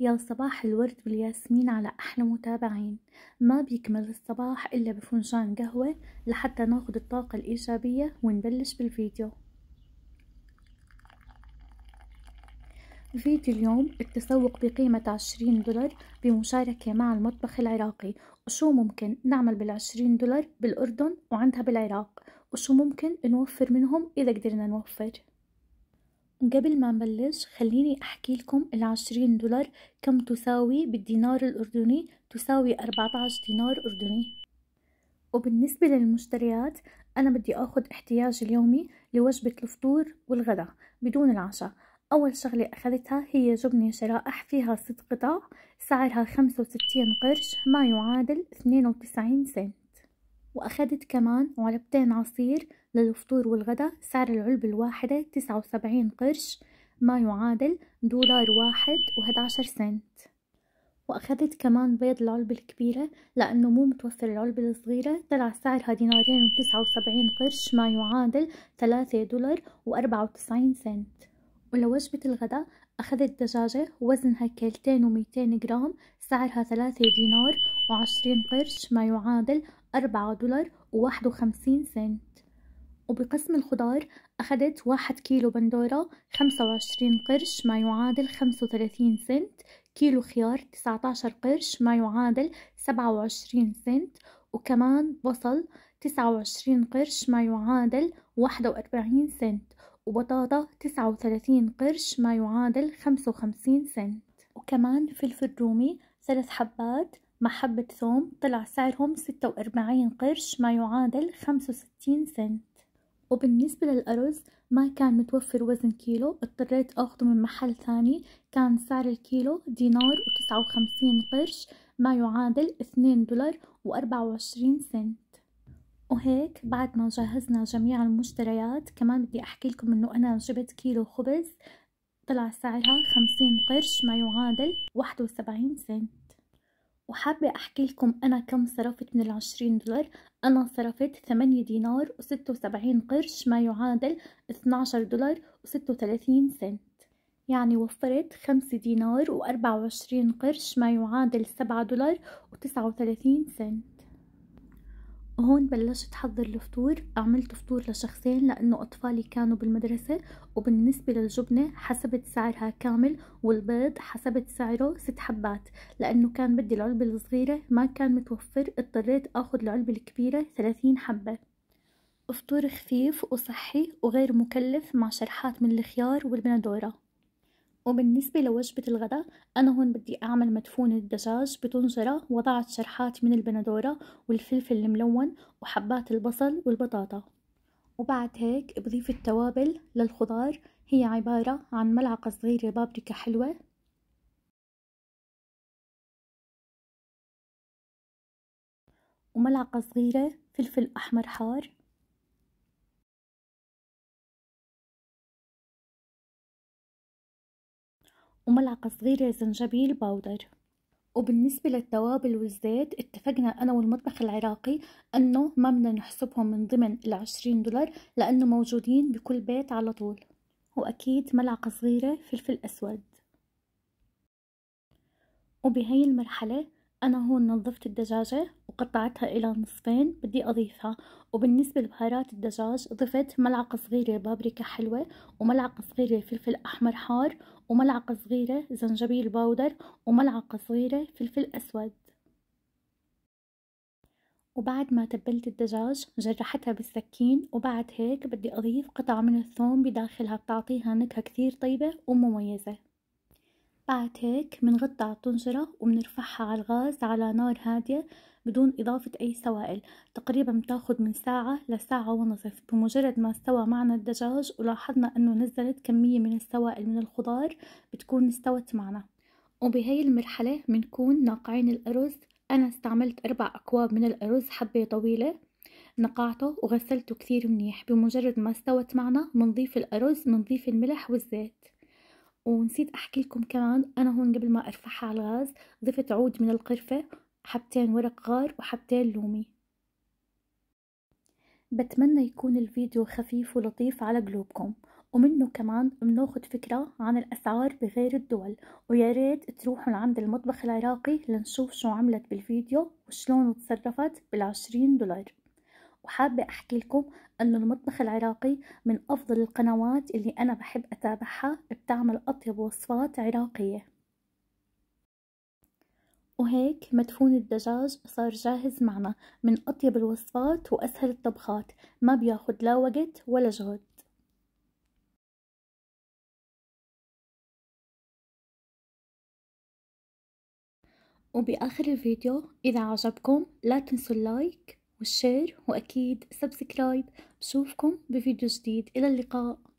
يا صباح الورد والياسمين على أحلى متابعين ما بيكمل الصباح إلا بفنجان قهوة لحتى ناخد الطاقة الإيجابية ونبلش بالفيديو فيديو اليوم التسوق بقيمة 20 دولار بمشاركة مع المطبخ العراقي وشو ممكن نعمل بالعشرين دولار بالأردن وعندها بالعراق وشو ممكن نوفر منهم إذا قدرنا نوفر قبل ما نبلش خليني أحكي لكم العشرين دولار كم تساوي بالدينار الأردني تساوي 14 دينار أردني وبالنسبة للمشتريات أنا بدي أخذ احتياجي اليومي لوجبة الفطور والغداء بدون العشاء أول شغلة أخذتها هي جبنة شرائح فيها ست قطع سعرها خمسة وستين قرش ما يعادل اثنين وتسعين سنت وأخذت كمان علبتين عصير للفطور والغداء سعر العلبة الواحدة تسعة وسبعين قرش ما يعادل دولار واحد عشر سنت وأخذت كمان بيض العلبة الكبيرة لأنه مو متوفر العلبة الصغيرة طلع سعرها دينارين وتسعة وسبعين قرش ما يعادل ثلاثة دولار وأربعة وتسعين سنت ولوجبة الغداء أخذت دجاجة وزنها كيلتين وميتين جرام سعرها ثلاثة دينار وعشرين قرش ما يعادل أربعة دولار وواحد وخمسين سنت وبقسم الخضار أخذت واحد كيلو بندورة خمسة وعشرين قرش ما يعادل خمسة وثلاثين سنت كيلو خيار تسعة عشر قرش ما يعادل سبعة وعشرين سنت وكمان بصل تسعة وعشرين قرش ما يعادل واحد وأربعين سنت وبطاطا تسعة وثلاثين قرش ما يعادل خمسة وخمسين سنت وكمان فلفل رومي ثلاث حبات مع حبة ثوم طلع سعرهم ستة وأربعين قرش ما يعادل خمسة وستين سنت وبالنسبة للأرز ما كان متوفر وزن كيلو اضطريت أخذه من محل ثاني كان سعر الكيلو دينار وتسعة وخمسين قرش ما يعادل اثنين دولار وأربعة وعشرين سنت وهيك بعد ما جهزنا جميع المشتريات كمان بدي أحكي لكم أنه أنا جبت كيلو خبز طلع سعرها خمسين قرش ما يعادل واحد وسبعين سنت وحابة أحكي لكم أنا كم صرفت من العشرين دولار أنا صرفت ثمانية دينار وستة وسبعين قرش ما يعادل اثناشر دولار وستة وثلاثين سنت يعني وفرت خمسة دينار وأربعة وعشرين قرش ما يعادل سبعة دولار وتسعة وثلاثين سنت هون بلشت حضر الفطور عملت فطور لشخصين لأنه أطفالي كانوا بالمدرسة وبالنسبة للجبنة حسبت سعرها كامل والبيض حسبت سعره ست حبات لأنه كان بدي العلبة الصغيرة ما كان متوفر اضطريت أخذ العلبة الكبيرة ثلاثين حبة فطور خفيف وصحي وغير مكلف مع شرحات من الخيار والبندورة وبالنسبة لوجبة الغداء أنا هون بدي أعمل مدفونة الدجاج بطنجرة وضعت شرحات من البندورة والفلفل الملون وحبات البصل والبطاطا وبعد هيك بضيف التوابل للخضار هي عبارة عن ملعقة صغيرة بابريكا حلوة وملعقة صغيرة فلفل أحمر حار وملعقة صغيرة زنجبيل باودر وبالنسبة للتوابل والزيت اتفقنا أنا والمطبخ العراقي أنه ما بدنا نحسبهم من ضمن العشرين دولار لأنه موجودين بكل بيت على طول وأكيد ملعقة صغيرة فلفل أسود وبهي المرحلة أنا هون نظفت الدجاجة وقطعتها إلى نصفين بدي أضيفها وبالنسبة لبهارات الدجاج ضفت ملعقة صغيرة بابريكا حلوة وملعقة صغيرة فلفل أحمر حار وملعقة صغيرة زنجبيل باودر وملعقة صغيرة فلفل أسود وبعد ما تبلت الدجاج جرحتها بالسكين وبعد هيك بدي أضيف قطعة من الثوم بداخلها بتعطيها نكهة كثير طيبة ومميزة بعد هيك بنغطي على الطنجرة وبنرفعها على الغاز على نار هادية بدون إضافة أي سوائل تقريبا بتاخد من ساعة لساعة ونصف بمجرد ما استوى معنا الدجاج ولاحظنا أنه نزلت كمية من السوائل من الخضار بتكون استوت معنا وبهي المرحلة بنكون ناقعين الأرز أنا استعملت أربع أكواب من الأرز حبة طويلة نقعته وغسلته كثير منيح بمجرد ما استوت معنا منضيف الأرز منضيف الملح والزيت ونسيت احكي لكم كمان انا هون قبل ما ارفعها على الغاز ضفت عود من القرفة حبتين ورق غار وحبتين لومي بتمنى يكون الفيديو خفيف ولطيف على قلوبكم ومنه كمان بناخد فكرة عن الأسعار بغير الدول وياريت تروحوا لعند المطبخ العراقي لنشوف شو عملت بالفيديو وشلون تصرفت بالعشرين دولار وحابة أحكي لكم أن المطبخ العراقي من أفضل القنوات اللي أنا بحب أتابعها بتعمل أطيب وصفات عراقية وهيك مدفون الدجاج صار جاهز معنا من أطيب الوصفات وأسهل الطبخات ما بياخد لا وقت ولا جهد وبآخر الفيديو إذا عجبكم لا تنسوا اللايك والشير وأكيد سبسكرايب بشوفكم بفيديو جديد إلى اللقاء